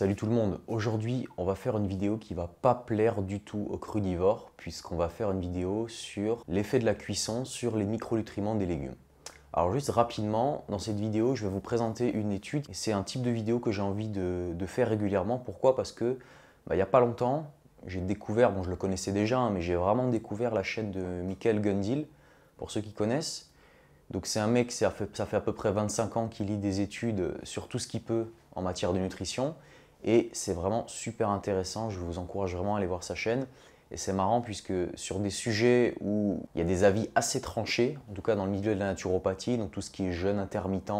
Salut tout le monde, aujourd'hui on va faire une vidéo qui va pas plaire du tout aux crudivores puisqu'on va faire une vidéo sur l'effet de la cuisson sur les micronutriments des légumes. Alors juste rapidement, dans cette vidéo je vais vous présenter une étude c'est un type de vidéo que j'ai envie de, faire régulièrement. Pourquoi Parce que bah, il n'y a pas longtemps j'ai découvert, bon je le connaissais déjà, hein, mais j'ai vraiment découvert la chaîne de Michael Gundil pour ceux qui connaissent. Donc c'est un mec, ça fait, ça fait à peu près 25 ans qu'il lit des études sur tout ce qu'il peut en matière de nutrition et c'est vraiment super intéressant, je vous encourage vraiment à aller voir sa chaîne. Et c'est marrant puisque sur des sujets où il y a des avis assez tranchés, en tout cas dans le milieu de la naturopathie, donc tout ce qui est jeûne intermittent,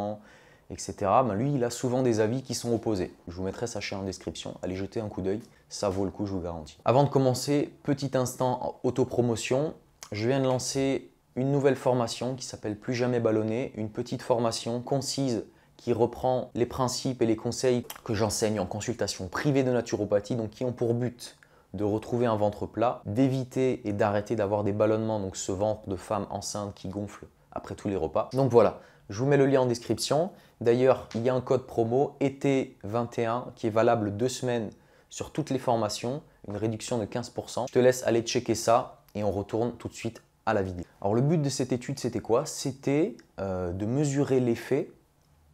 etc., ben lui, il a souvent des avis qui sont opposés. Je vous mettrai sa chaîne en description, allez jeter un coup d'œil, ça vaut le coup, je vous garantis. Avant de commencer, petit instant auto-promotion. je viens de lancer une nouvelle formation qui s'appelle Plus jamais ballonné, une petite formation concise qui reprend les principes et les conseils que j'enseigne en consultation privée de naturopathie, donc qui ont pour but de retrouver un ventre plat, d'éviter et d'arrêter d'avoir des ballonnements, donc ce ventre de femme enceinte qui gonfle après tous les repas. Donc voilà, je vous mets le lien en description. D'ailleurs, il y a un code promo été e 21 qui est valable deux semaines sur toutes les formations, une réduction de 15%. Je te laisse aller checker ça et on retourne tout de suite à la vidéo. Alors le but de cette étude, c'était quoi C'était euh, de mesurer l'effet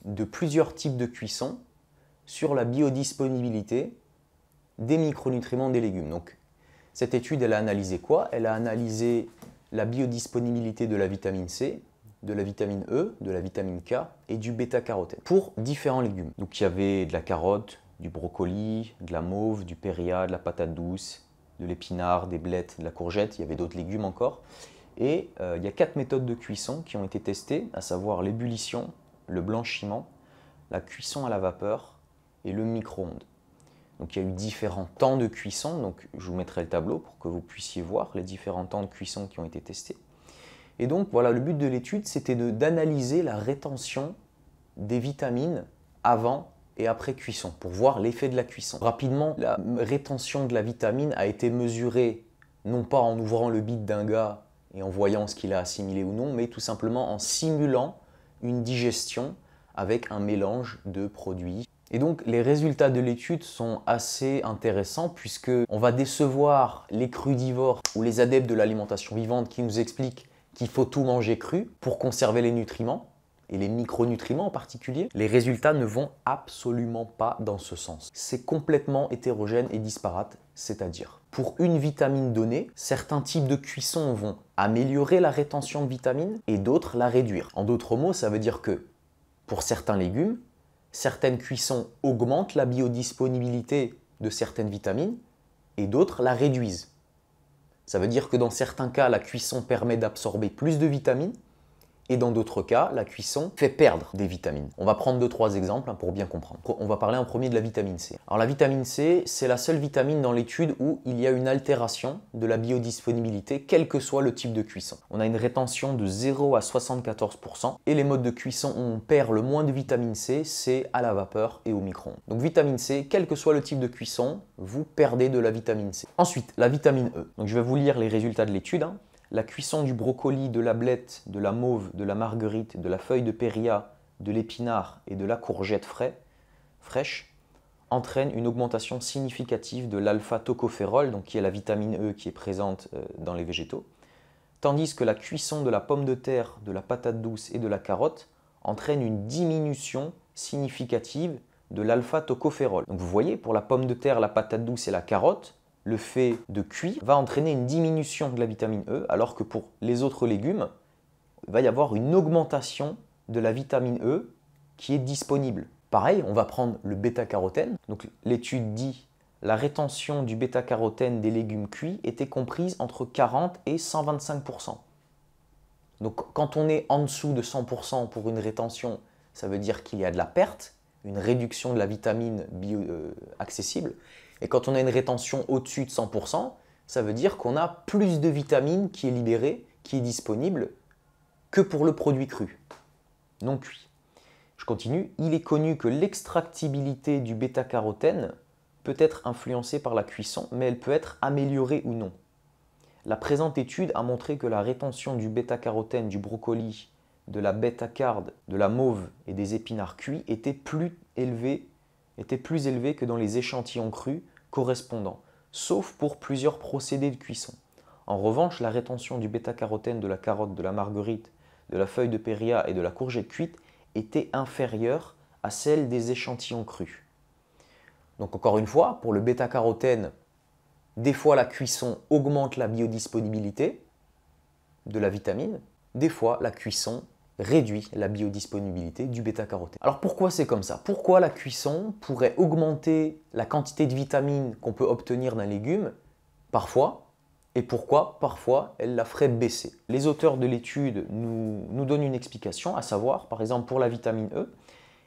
de plusieurs types de cuisson sur la biodisponibilité des micronutriments des légumes. Donc, cette étude, elle a analysé quoi Elle a analysé la biodisponibilité de la vitamine C, de la vitamine E, de la vitamine K et du bêta-carotène pour différents légumes. Donc, il y avait de la carotte, du brocoli, de la mauve, du péria, de la patate douce, de l'épinard, des blettes, de la courgette, il y avait d'autres légumes encore. Et euh, il y a quatre méthodes de cuisson qui ont été testées, à savoir l'ébullition, le blanchiment, la cuisson à la vapeur et le micro-ondes. Donc il y a eu différents temps de cuisson, donc je vous mettrai le tableau pour que vous puissiez voir les différents temps de cuisson qui ont été testés. Et donc voilà, le but de l'étude, c'était d'analyser la rétention des vitamines avant et après cuisson pour voir l'effet de la cuisson. Rapidement, la rétention de la vitamine a été mesurée non pas en ouvrant le bide d'un gars et en voyant ce qu'il a assimilé ou non, mais tout simplement en simulant une digestion avec un mélange de produits. Et donc les résultats de l'étude sont assez intéressants puisque on va décevoir les crudivores ou les adeptes de l'alimentation vivante qui nous expliquent qu'il faut tout manger cru pour conserver les nutriments et les micronutriments en particulier, les résultats ne vont absolument pas dans ce sens. C'est complètement hétérogène et disparate, c'est-à-dire pour une vitamine donnée, certains types de cuisson vont améliorer la rétention de vitamines et d'autres la réduire. En d'autres mots, ça veut dire que pour certains légumes, certaines cuissons augmentent la biodisponibilité de certaines vitamines et d'autres la réduisent. Ça veut dire que dans certains cas, la cuisson permet d'absorber plus de vitamines et dans d'autres cas, la cuisson fait perdre des vitamines. On va prendre deux trois exemples hein, pour bien comprendre. On va parler en premier de la vitamine C. Alors la vitamine C, c'est la seule vitamine dans l'étude où il y a une altération de la biodisponibilité, quel que soit le type de cuisson. On a une rétention de 0 à 74% et les modes de cuisson où on perd le moins de vitamine C, c'est à la vapeur et au micro-ondes. Donc vitamine C, quel que soit le type de cuisson, vous perdez de la vitamine C. Ensuite, la vitamine E. Donc je vais vous lire les résultats de l'étude. Hein la cuisson du brocoli, de la blette, de la mauve, de la marguerite, de la feuille de périlla, de l'épinard et de la courgette frais, fraîche entraîne une augmentation significative de l'alpha-tocophérol, donc qui est la vitamine E qui est présente euh, dans les végétaux, tandis que la cuisson de la pomme de terre, de la patate douce et de la carotte entraîne une diminution significative de l'alpha-tocophérol. Donc vous voyez, pour la pomme de terre, la patate douce et la carotte, le fait de cuire va entraîner une diminution de la vitamine E, alors que pour les autres légumes, il va y avoir une augmentation de la vitamine E qui est disponible. Pareil, on va prendre le bêta-carotène. Donc l'étude dit la rétention du bêta-carotène des légumes cuits était comprise entre 40 et 125 Donc quand on est en dessous de 100 pour une rétention, ça veut dire qu'il y a de la perte, une réduction de la vitamine bio, euh, accessible. Et quand on a une rétention au-dessus de 100%, ça veut dire qu'on a plus de vitamine qui est libérée, qui est disponible, que pour le produit cru, non cuit. Je continue, il est connu que l'extractibilité du bêta-carotène peut être influencée par la cuisson, mais elle peut être améliorée ou non. La présente étude a montré que la rétention du bêta-carotène du brocoli, de la bêta-carde, de la mauve et des épinards cuits était plus élevée était plus élevé que dans les échantillons crus correspondants, sauf pour plusieurs procédés de cuisson. En revanche, la rétention du bêta-carotène de la carotte, de la marguerite, de la feuille de péria et de la courgette cuite était inférieure à celle des échantillons crus. Donc encore une fois, pour le bêta-carotène, des fois la cuisson augmente la biodisponibilité de la vitamine, des fois la cuisson réduit la biodisponibilité du bêta-carotène. Alors pourquoi c'est comme ça Pourquoi la cuisson pourrait augmenter la quantité de vitamines qu'on peut obtenir d'un légume parfois et pourquoi parfois elle la ferait baisser Les auteurs de l'étude nous, donnent une explication, à savoir par exemple pour la vitamine E,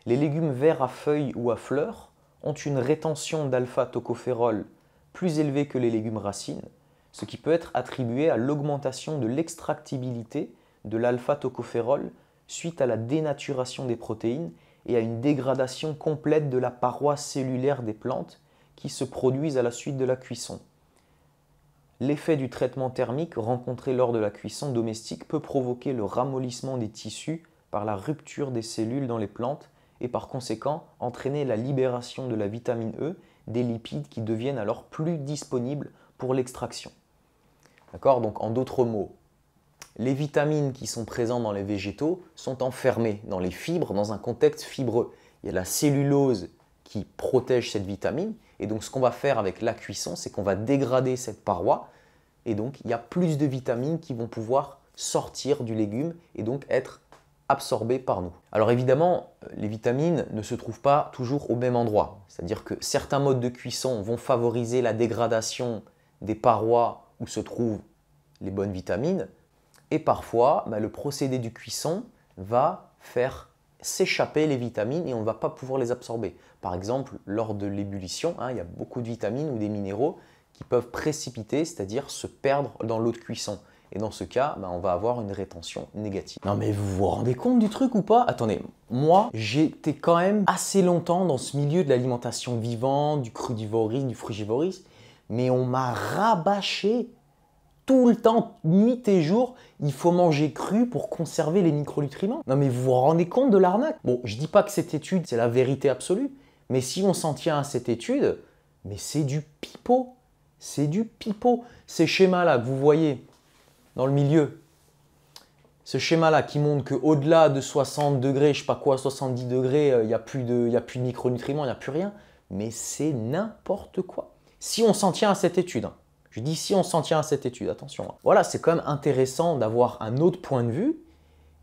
les légumes verts à feuilles ou à fleurs ont une rétention dalpha tocophérol plus élevée que les légumes racines, ce qui peut être attribué à l'augmentation de l'extractibilité de lalpha tocophérol suite à la dénaturation des protéines et à une dégradation complète de la paroi cellulaire des plantes qui se produisent à la suite de la cuisson. L'effet du traitement thermique rencontré lors de la cuisson domestique peut provoquer le ramollissement des tissus par la rupture des cellules dans les plantes et par conséquent entraîner la libération de la vitamine E, des lipides qui deviennent alors plus disponibles pour l'extraction. D'accord Donc en d'autres mots, les vitamines qui sont présentes dans les végétaux sont enfermées dans les fibres, dans un contexte fibreux. Il y a la cellulose qui protège cette vitamine. Et donc ce qu'on va faire avec la cuisson, c'est qu'on va dégrader cette paroi. Et donc il y a plus de vitamines qui vont pouvoir sortir du légume et donc être absorbées par nous. Alors évidemment, les vitamines ne se trouvent pas toujours au même endroit. C'est-à-dire que certains modes de cuisson vont favoriser la dégradation des parois où se trouvent les bonnes vitamines, et parfois, bah, le procédé du cuisson va faire s'échapper les vitamines et on ne va pas pouvoir les absorber. Par exemple, lors de l'ébullition, hein, il y a beaucoup de vitamines ou des minéraux qui peuvent précipiter, c'est-à-dire se perdre dans l'eau de cuisson. Et dans ce cas, bah, on va avoir une rétention négative. Non mais vous vous rendez compte du truc ou pas Attendez, moi j'étais quand même assez longtemps dans ce milieu de l'alimentation vivante, du crudivorisme, du frugivorisme, mais on m'a rabâché tout le temps, nuit et jour, il faut manger cru pour conserver les micronutriments. Non mais vous vous rendez compte de l'arnaque Bon, je dis pas que cette étude, c'est la vérité absolue, mais si on s'en tient à cette étude, mais c'est du pipeau. C'est du pipeau. Ces schémas-là que vous voyez dans le milieu, ce schéma-là qui montre qu'au-delà de 60 degrés, je sais pas quoi, 70 degrés, euh, il n'y a, plus de, a plus de micronutriments, il n'y a plus rien, mais c'est n'importe quoi. Si on s'en tient à cette étude, hein, je dis si on s'en tient à cette étude, attention. Hein. Voilà, c'est quand même intéressant d'avoir un autre point de vue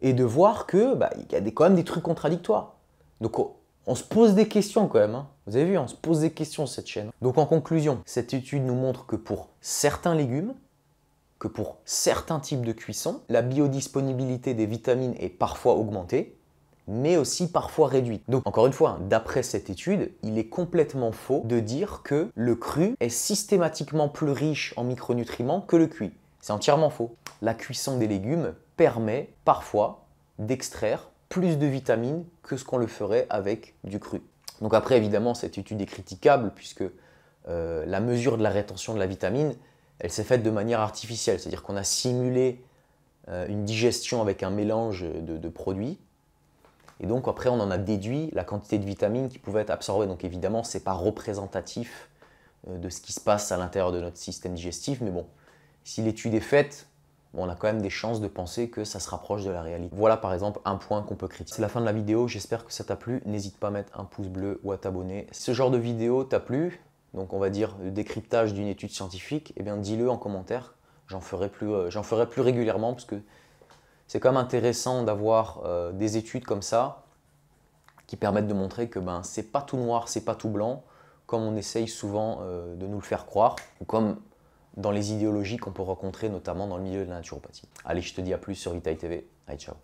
et de voir que bah, il y a des, quand même des trucs contradictoires. Donc oh, on, se pose des questions quand même. Hein. Vous avez vu, hein, on se pose des questions cette chaîne. Donc en conclusion, cette étude nous montre que pour certains légumes, que pour certains types de cuisson, la biodisponibilité des vitamines est parfois augmentée, mais aussi parfois réduite. Donc encore une fois, hein, d'après cette étude, il est complètement faux de dire que le cru est systématiquement plus riche en micronutriments que le cuit. C'est entièrement faux. La cuisson des légumes permet parfois d'extraire plus de vitamines que ce qu'on le ferait avec du cru. Donc après, évidemment, cette étude est critiquable puisque euh, la mesure de la rétention de la vitamine, elle s'est faite de manière artificielle, c'est-à-dire qu'on a simulé euh, une digestion avec un mélange de produits et donc après, on en a déduit la quantité de vitamines qui pouvait être absorbée. Donc évidemment, ce n'est pas représentatif euh, de ce qui se passe à l'intérieur de notre système digestif, mais bon, si l'étude est faite, on a quand même des chances de penser que ça se rapproche de la réalité. Voilà par exemple un point qu'on peut critiquer. C'est la fin de la vidéo, j'espère que ça t'a plu. N'hésite pas à mettre un pouce bleu ou à t'abonner. ce genre de vidéo t'a plu, donc on va dire le décryptage d'une étude scientifique, eh bien dis-le en commentaire. J'en ferai, plus, euh, ferai plus régulièrement parce que c'est quand même intéressant d'avoir euh, des études comme ça qui permettent de montrer que ben, c'est pas tout noir, c'est pas tout blanc, comme on essaye souvent euh, de nous le faire croire, ou comme dans les idéologies qu'on peut rencontrer notamment dans le milieu de la naturopathie. Allez, je te dis à plus sur Vitaille TV. Allez, ciao.